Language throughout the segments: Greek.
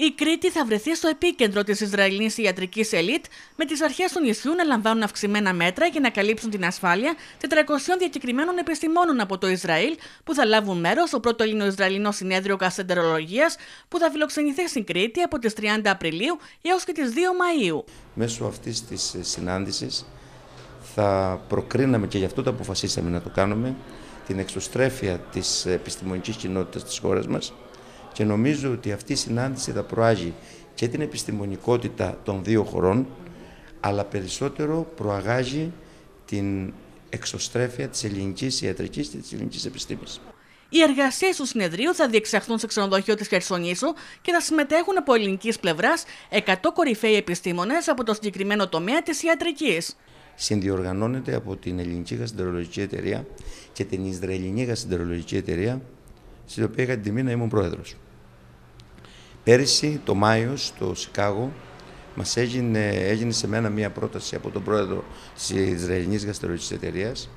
Η Κρήτη θα βρεθεί στο επίκεντρο της Ισραηλινής ιατρικής ελίτ, με τις αρχές του νησιού να λαμβάνουν αυξημένα μέτρα για να καλύψουν την ασφάλεια 400 διακεκριμένων επιστημόνων από το Ισραήλ που θα λάβουν μέρος στο πρώτο Ελληνο-Ισραηλινό Συνέδριο Κασεντερολογίας που θα φιλοξενηθεί στην Κρήτη από τις 30 Απριλίου έως και τις 2 Μαου. Μέσω αυτής της ε, συνάντησης θα προκρίναμε και γι' αυτό το αποφασίσαμε να το κάνουμε την εξωστρέφεια της ε, επιστημονικής κοινότητας της χώρας μας και νομίζω ότι αυτή η συνάντηση θα προάγει και την επιστημονικότητα των δύο χωρών, αλλά περισσότερο προαγάζει την εξωστρέφεια της ελληνικής ιατρικής και της ελληνικής επιστήμης. Οι εργασίες του συνεδρίου θα διεξαχθούν σε ξενοδοχείο της Χερσονήσου και θα συμμετέχουν από ελληνικής πλευράς 100 κορυφαίοι επιστήμονες από το συγκεκριμένο τομέα της ιατρικής. Συνδιοργανώνεται από την Ελληνική Γαστρολογική Εταιρεία και την Ισραηλινή Γαστρολογική Εταιρεία, στην οποία είχα την τιμή να ήμουν πρόεδρος. Πέρυσι το Μάιο στο Σικάγο μας έγινε, έγινε σε μένα μία πρόταση από τον πρόεδρο της Ισραηλινής Γαστρολογικής Εταιρείας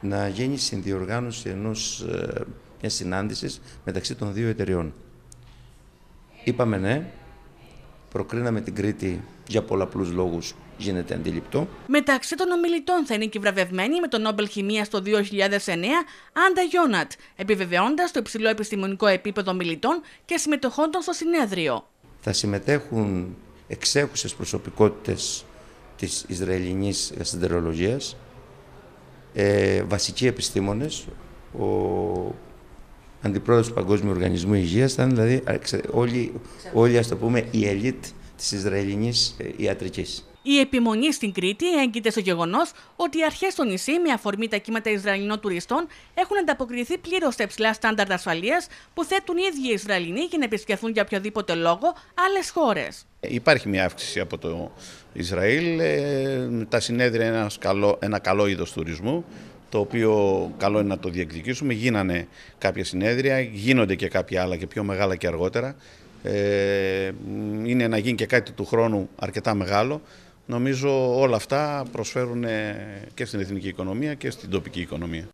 να γίνει συνδιοργάνωση ενός, ε, μιας συνάντησης μεταξύ των δύο εταιριών. Είπαμε ναι, προκρίναμε την Κρήτη για πολλαπλού λόγους γίνεται αντιληπτό. Μεταξύ των ομιλητών θα είναι και βραβευμένη με τον Νόμπελ Χημίας το 2009 Άντα Γιόνατ, επιβεβαιώντας το υψηλό επιστημονικό επίπεδο ομιλητών... και συμμετοχόντων στο συνέδριο. Θα συμμετέχουν εξέχουσες προσωπικότητες της Ισραηλινής Συντερολογία, ε, βασικοί επιστήμονες, ο αντιπρόεδρος του Παγκόσμιου Οργανισμού Υγείας, ήταν δηλαδή όλοι, όλοι ας το πούμε, η ελίτ Της Ισραηλινής ε, ιατρικής. Η επιμονή στην Κρήτη έγκυται στο γεγονός ότι οι αρχές στο νησί, με αφορμή τα κύματα Ισραηλινών τουριστών, έχουν ανταποκριθεί πλήρως στα υψηλά στάνταρτ ασφαλείας που θέτουν οι ίδιοι οι Ισραηλινοί για να επισκεφθούν για οποιοδήποτε λόγο άλλες χώρες. Ε, υπάρχει μια αύξηση από το Ισραήλ. Ε, τα συνέδρια είναι ένας καλό, ένα καλό είδος τουρισμού το οποίο καλό είναι να το διεκδικήσουμε. Γίνανε κάποια συνέδρια, γίνονται και κάποια άλλα και πιο μεγάλα και αργότερα είναι να γίνει και κάτι του χρόνου αρκετά μεγάλο. Νομίζω όλα αυτά προσφέρουν ε, και στην εθνική οικονομία και στην τοπική οικονομία.